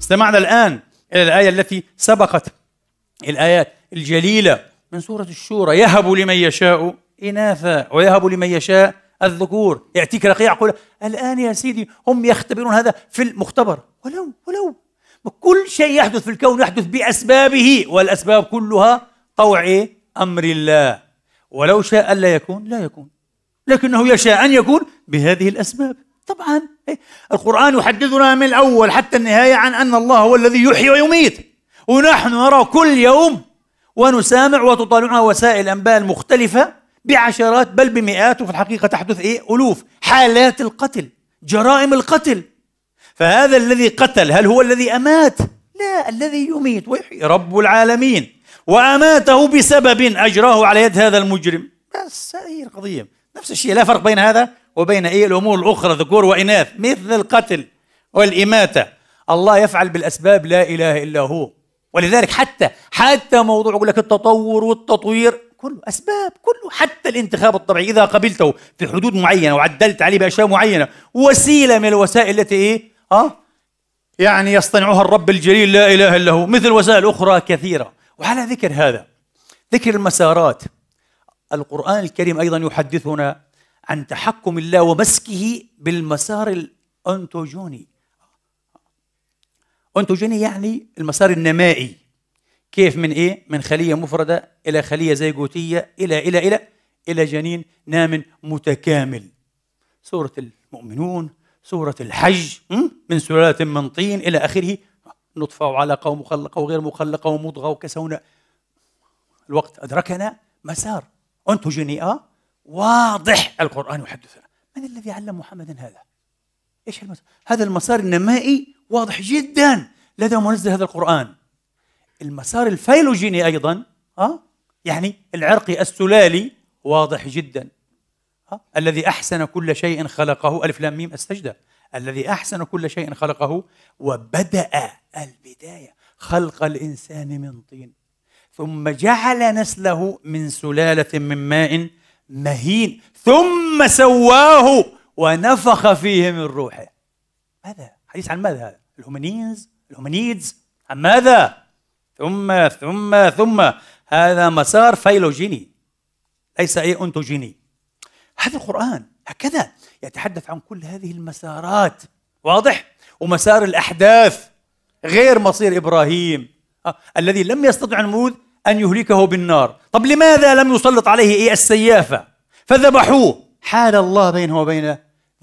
استمعنا الآن إلى الآية التي سبقت الآيات الجليلة من سورة الشورى يهب لمن يشاء إناثا ويهب لمن يشاء الذكور يأتيك رقيع يقول الآن يا سيدي هم يختبرون هذا في المختبر ولو ولو كل شيء يحدث في الكون يحدث بأسبابه والأسباب كلها طوع أمر الله ولو شاء ألا يكون لا يكون لكنه يشاء أن يكون بهذه الأسباب طبعا إيه. القرآن يحدثنا من الأول حتى النهاية عن أن الله هو الذي يحيي ويميت ونحن نرى كل يوم ونسامع وتطالعنا وسائل الأنباء المختلفة بعشرات بل بمئات وفي الحقيقة تحدث إيه ألوف حالات القتل جرائم القتل فهذا الذي قتل هل هو الذي أمات لا الذي يميت ويحيي رب العالمين وأماته بسبب أجراه على يد هذا المجرم بس هذه القضية نفس الشيء لا فرق بين هذا وبين أي الأمور الأخرى ذكور وإناث مثل القتل والإماتة الله يفعل بالأسباب لا إله إلا هو ولذلك حتى حتى موضوع يقول لك التطور والتطوير كله أسباب كله حتى الانتخاب الطبيعي إذا قبلته في حدود معينة وعدلت عليه بأشياء معينة وسيلة من الوسائل التي إيه أه يعني يصطنعها الرب الجليل لا إله إلا هو مثل وسائل أخرى كثيرة وعلى ذكر هذا ذكر المسارات القرآن الكريم أيضا يحدثنا عن تحكم الله ومسكه بالمسار الأنتوجوني انتوجوني يعني المسار النمائي كيف من إيه؟ من خلية مفردة إلى خلية زيجوتية إلى إلى إلى إلى جنين نام متكامل سورة المؤمنون سورة الحج من سلالة من طين إلى آخره نطفة وعلقة ومخلقة وغير مخلقة ومضغة وكسونا الوقت أدركنا مسار أنتوجيني آه واضح القرآن يحدثنا من الذي علم محمدا هذا؟ ايش المسار؟ هذا المسار النمائي واضح جدا لدى منزل هذا القرآن المسار الفيلوجيني أيضا ها؟ آه، يعني العرقي السلالي واضح جدا ها؟ آه، الذي أحسن كل شيء خلقه ألف لام ميم السجدة الذي أحسن كل شيء خلقه وبدأ البداية خلق الإنسان من طين ثم جعل نسله من سلالة من ماء مهين ثم سواه ونفخ فيه من روحه ماذا حديث عن ماذا هذا الهومينيز الهومينيدز عن ماذا ثم ثم ثم هذا مسار فيلوجيني ليس اي انتوجيني هذا القران هكذا يتحدث عن كل هذه المسارات واضح ومسار الاحداث غير مصير ابراهيم أه. الذي لم يستطع النموذج أن يهلكه بالنار طب لماذا لم يسلط عليه إيه السيافة فذبحوه حال الله بينه وبين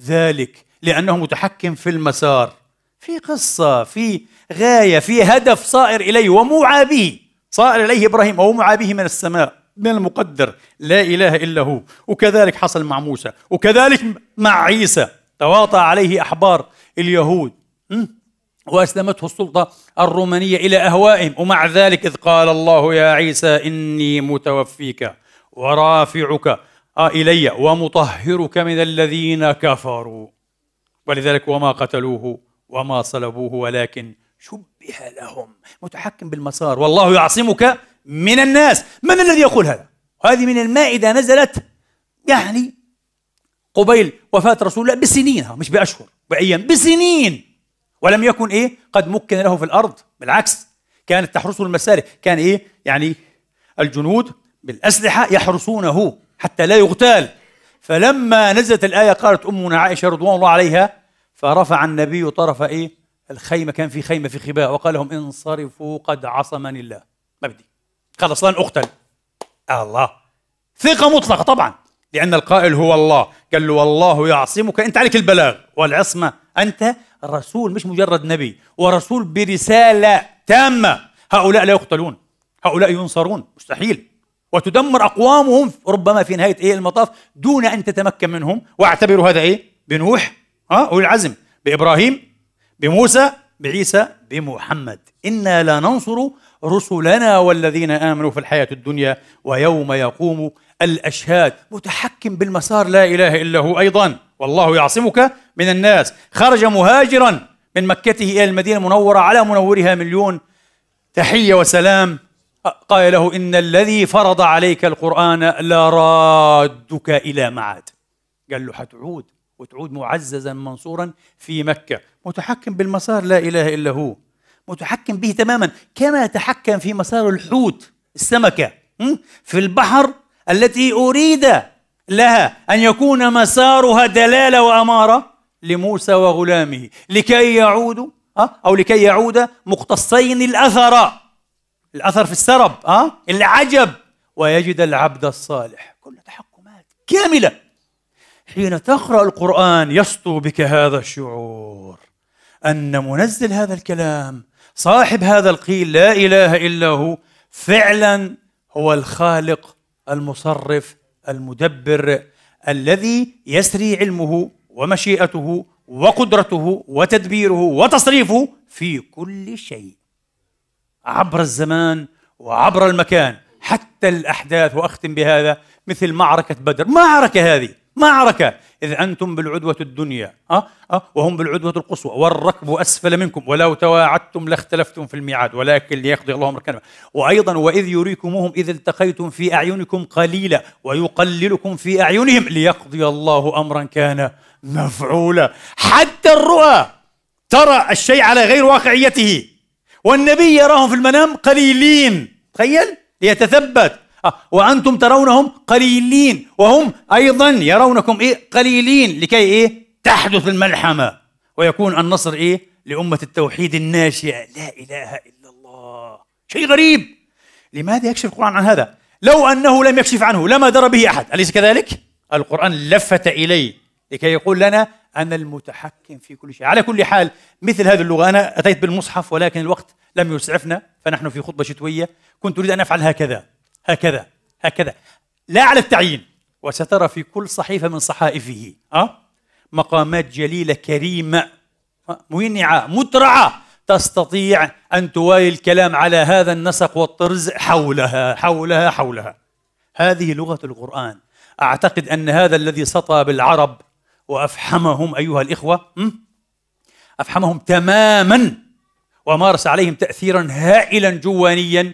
ذلك لأنه متحكم في المسار في قصة في غاية في هدف صائر إليه وموعى به صائر إليه إبراهيم أو موعى به من السماء من المقدر لا إله إلا هو وكذلك حصل مع موسى وكذلك مع عيسى تواطأ عليه أحبار اليهود م? واسلمته السلطه الرومانيه الى اهوائهم ومع ذلك اذ قال الله يا عيسى اني متوفيك ورافعك الي ومطهرك من الذين كفروا ولذلك وما قتلوه وما صلبوه ولكن شبه لهم متحكم بالمسار والله يعصمك من الناس من الذي يقول هذا هذه من المائده نزلت يعني قبيل وفاه رسول الله بسنين مش باشهر بايام بسنين ولم يكن إيه قد مكن له في الأرض بالعكس كانت تحرسه المسالك كان إيه يعني الجنود بالأسلحة يحرسونه حتى لا يغتال فلما نزلت الآية قالت أمنا عائشة رضوان الله عليها فرفع النبي طرف إيه الخيمة كان في خيمة في خباء وقال لهم انصرفوا قد عصمني الله ما بدي خلص لن أقتل آه الله ثقة مطلقة طبعا لأن القائل هو الله قال له والله يعصمك أنت عليك البلاغ والعصمة أنت الرسول مش مجرد نبي ورسول برسالة تامة هؤلاء لا يقتلون هؤلاء ينصرون مستحيل وتدمر أقوامهم ربما في نهاية إيه المطاف دون أن تتمكن منهم واعتبروا هذا إيه بنوح ها أولي العزم بإبراهيم بموسى بعيسى بمحمد إنا لا ننصر رسلنا والذين آمنوا في الحياة الدنيا ويوم يقوم الأشهاد متحكم بالمسار لا إله إلا هو أيضا والله يعصمك من الناس خرج مهاجرا من مكته إلى المدينة المنورة على منورها مليون تحية وسلام قال له إن الذي فرض عليك القرآن لرادك إلى معاد قال له حتعود وتعود معززا منصورا في مكة متحكم بالمسار لا إله إلا هو متحكم به تماما كما تحكم في مسار الحوت السمكة في البحر التي أريد لها ان يكون مسارها دلاله واماره لموسى وغلامه لكي يعودوا او لكي يعود مقتصين الاثر الاثر في السرب ها العجب ويجد العبد الصالح كل تحكمات كامله حين تقرا القران يسطو بك هذا الشعور ان منزل هذا الكلام صاحب هذا القيل لا اله الا هو فعلا هو الخالق المصرف المدبر الذي يسري علمه ومشيئته وقدرته وتدبيره وتصريفه في كل شيء عبر الزمان وعبر المكان حتى الاحداث واختم بهذا مثل معركه بدر معركه هذه معركة إذ أنتم بالعدوة الدنيا أه؟ أه؟ وهم بالعدوة القصوى والركب أسفل منكم ولو تواعدتم لاختلفتم في الميعاد ولكن ليقضي الله أمر وأيضا وإذ يريكموهم إذ التقيتم في أعينكم قليلا ويقللكم في أعينهم ليقضي الله أمرا كان مفعولا حتى الرؤى ترى الشيء على غير واقعيته والنبي يراهم في المنام قليلين تخيل ليتثبت وأنتم ترونهم قليلين وهم أيضا يرونكم إيه قليلين لكي إيه تحدث الملحمة ويكون النصر إيه لأمة التوحيد الناشئة لا إله إلا الله شيء غريب لماذا يكشف القرآن عن هذا لو أنه لم يكشف عنه لما درى به أحد أليس كذلك القرآن لفت إليه لكي يقول لنا أنا المتحكم في كل شيء على كل حال مثل هذه اللغة أنا أتيت بالمصحف ولكن الوقت لم يسعفنا فنحن في خطبة شتوية كنت أريد أن أفعل هكذا هكذا هكذا لا على التعيين وسترى في كل صحيفة من صحائفه أه؟ مقامات جليلة كريمة منعة مترعة تستطيع أن توالي الكلام على هذا النسق والطرز حولها حولها حولها هذه لغة القرآن أعتقد أن هذا الذي سطى بالعرب وأفحمهم أيها الإخوة أفحمهم تماما ومارس عليهم تأثيرا هائلا جوانيا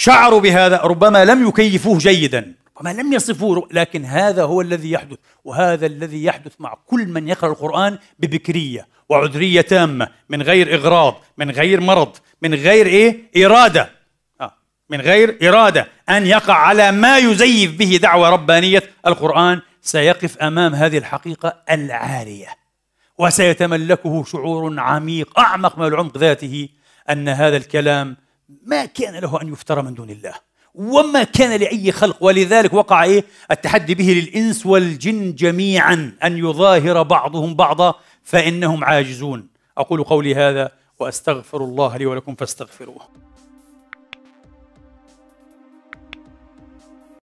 شعروا بهذا ربما لم يكيفوه جيدا ربما لم يصفوه لكن هذا هو الذي يحدث وهذا الذي يحدث مع كل من يقرأ القرآن ببكرية وعذرية تامة من غير إغراض من غير مرض من غير إيه إرادة آه، من غير إرادة أن يقع على ما يزيف به دعوة ربانية القرآن سيقف أمام هذه الحقيقة العارية وسيتملكه شعور عميق أعمق من العمق ذاته أن هذا الكلام ما كان له أن يفترى من دون الله وما كان لأي خلق ولذلك وقع إيه التحدي به للإنس والجن جميعا أن يظاهر بعضهم بعضا فإنهم عاجزون أقول قولي هذا وأستغفر الله لي ولكم فاستغفروه